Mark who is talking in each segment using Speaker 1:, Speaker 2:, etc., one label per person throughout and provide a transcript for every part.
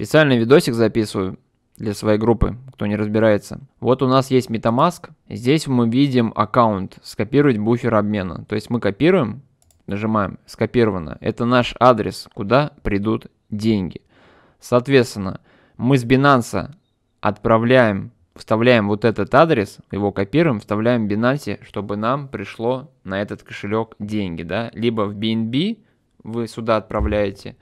Speaker 1: Специальный видосик записываю для своей группы, кто не разбирается. Вот у нас есть MetaMask. Здесь мы видим аккаунт, скопировать буфер обмена. То есть мы копируем, нажимаем скопировано. Это наш адрес, куда придут деньги. Соответственно, мы с Binance отправляем, вставляем вот этот адрес, его копируем, вставляем в Binance, чтобы нам пришло на этот кошелек деньги. Да? Либо в BNB вы сюда отправляете,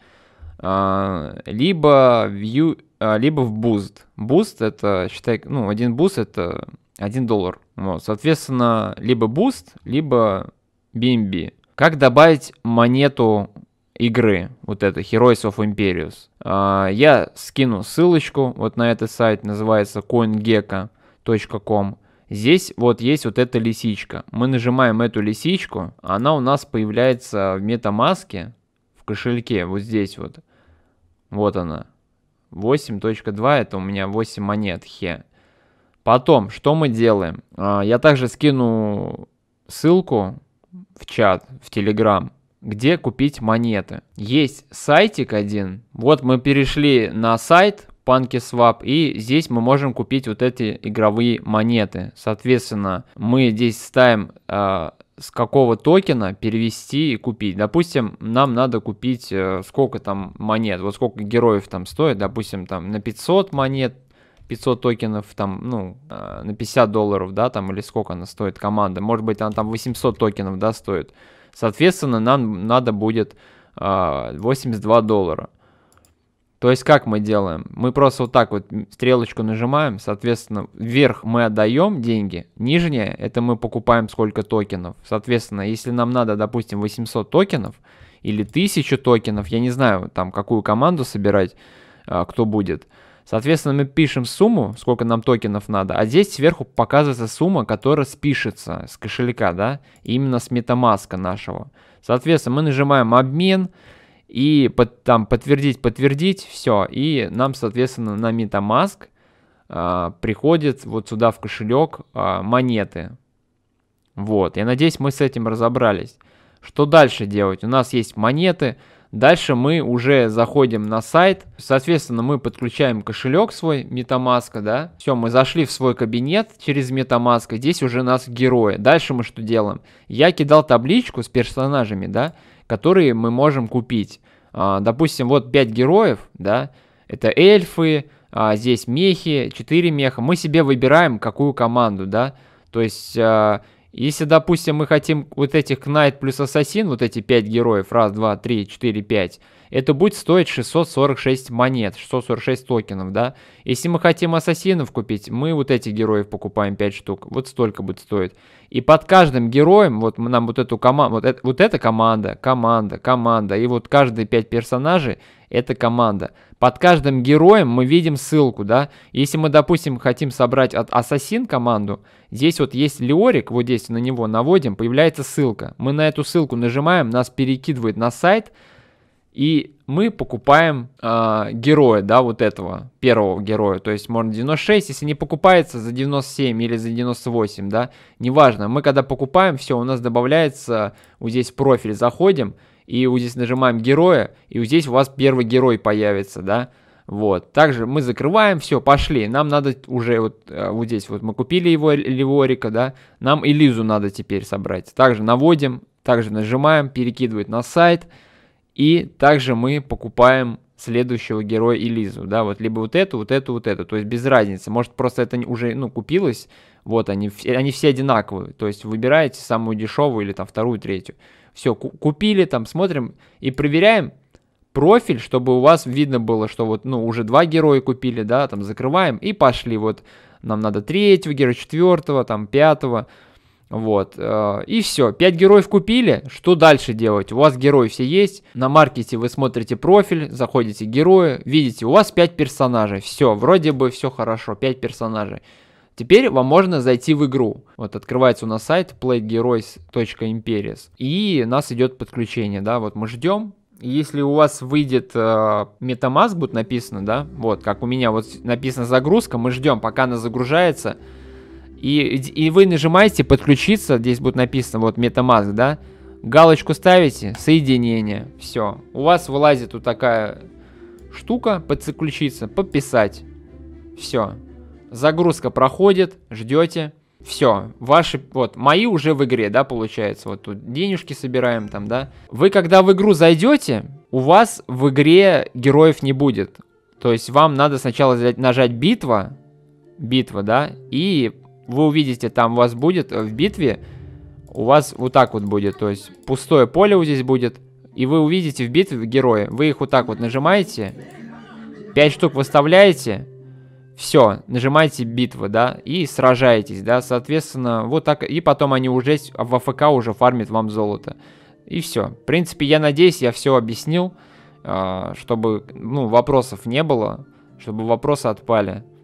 Speaker 1: а, либо в, а, либо в Boost. Boost это, считай, ну, один Boost это 1 доллар. Вот, соответственно, либо Boost, либо BNB. Как добавить монету игры, вот это, Heroes of Imperius? А, я скину ссылочку вот на этот сайт, называется coingecko.com. Здесь вот есть вот эта лисичка. Мы нажимаем эту лисичку, она у нас появляется в метамаске, в кошельке, вот здесь вот. Вот она. 8.2 это у меня 8 монет хе. Потом, что мы делаем? А, я также скину ссылку в чат, в Телеграм, где купить монеты. Есть сайтик один. Вот мы перешли на сайт PancakeSwap. И здесь мы можем купить вот эти игровые монеты. Соответственно, мы здесь ставим э, с какого токена перевести и купить. Допустим, нам надо купить э, сколько там монет, вот сколько героев там стоит, допустим, там на 500 монет, 500 токенов там, ну, а, на 50 долларов, да, там, или сколько она стоит, команда. Может быть, она там 800 токенов, да, стоит. Соответственно, нам надо будет э, а, 82 доллара. То есть как мы делаем? Мы просто вот так вот стрелочку нажимаем, соответственно, вверх мы отдаем деньги, нижнее это мы покупаем сколько токенов. Соответственно, если нам надо, допустим, 800 токенов или 1000 токенов, я не знаю, там какую команду собирать, а, кто будет. Соответственно, мы пишем сумму, сколько нам токенов надо, а здесь сверху показывается сумма, которая спишется с кошелька, да, именно с метамаска нашего. Соответственно, мы нажимаем обмен, и под, там подтвердить, подтвердить, все. И нам, соответственно, на MetaMask э, приходит вот сюда в кошелек э, монеты. Вот, я надеюсь, мы с этим разобрались. Что дальше делать? У нас есть монеты, дальше мы уже заходим на сайт, соответственно, мы подключаем кошелек свой MetaMask, да, все, мы зашли в свой кабинет через MetaMask, здесь уже нас герои. Дальше мы что делаем? Я кидал табличку с персонажами, да, которые мы можем купить. А, допустим, вот 5 героев, да, это эльфы, а, здесь мехи, 4 меха. Мы себе выбираем, какую команду, да. То есть а, если, допустим, мы хотим вот этих Knight плюс Ассасин, вот эти 5 героев, раз, два, три, четыре, пять, это будет стоить 646 монет, 646 токенов, да. Если мы хотим Ассасинов купить, мы вот этих героев покупаем 5 штук, вот столько будет стоить. И под каждым героем, вот нам вот эту команду, вот, вот эта команда, команда, команда, и вот каждые 5 персонажей, эта команда. Под каждым героем мы видим ссылку, да. Если мы, допустим, хотим собрать от Ассасин команду, здесь вот есть Леорик, вот здесь на него наводим, появляется ссылка. Мы на эту ссылку нажимаем, нас перекидывает на сайт, и мы покупаем э, героя, да, вот этого, первого героя. То есть можно 96, если не покупается, за 97 или за 98, да, неважно. Мы когда покупаем, все, у нас добавляется, вот здесь профиль, заходим, и вот здесь нажимаем героя, и вот здесь у вас первый герой появится, да, вот. Также мы закрываем, все, пошли. Нам надо уже вот, э, вот здесь вот мы купили его леворика, да. Нам Элизу надо теперь собрать. Также наводим, также нажимаем, перекидывает на сайт. И также мы покупаем следующего героя Элизу, да, вот либо вот эту, вот эту, вот эту, то есть без разницы, может просто это уже, ну, купилось, вот они, они все одинаковые. То есть выбираете самую дешевую или там вторую, третью. Все, купили, там смотрим и проверяем профиль, чтобы у вас видно было, что вот, ну, уже два героя купили, да, там закрываем и пошли. Вот нам надо третьего героя, четвертого, там пятого. Вот, э, и все, 5 героев купили, что дальше делать? У вас герои все есть, на маркете вы смотрите профиль, заходите герои, видите, у вас 5 персонажей, все, вроде бы все хорошо, 5 персонажей. Теперь вам можно зайти в игру. Вот открывается у нас сайт playheroes.imperies. И нас идет подключение, да, вот мы ждем, если у вас выйдет э, MetaMask, будет написано, да, вот, как у меня вот написано загрузка, мы ждем, пока она загружается, и, и вы нажимаете подключиться, здесь будет написано вот MetaMask, да, галочку ставите, соединение, все. У вас вылазит вот такая штука, подключиться, подписать, все. Загрузка проходит, ждете. Все, ваши, вот, мои уже в игре, да, получается, вот тут денежки собираем там, да. Вы, когда в игру зайдете, у вас в игре героев не будет. То есть вам надо сначала нажать битва, битва, да, и вы увидите, там у вас будет э, в битве, у вас вот так вот будет, то есть пустое поле вот здесь будет, и вы увидите в битве героя. Вы их вот так вот нажимаете, 5 штук выставляете, все, нажимаете битвы, да, и сражаетесь, да, соответственно, вот так, и потом они уже в АФК уже фармят вам золото. И все. В принципе, я надеюсь, я все объяснил, а, чтобы, ну, вопросов не было, чтобы вопросы отпали.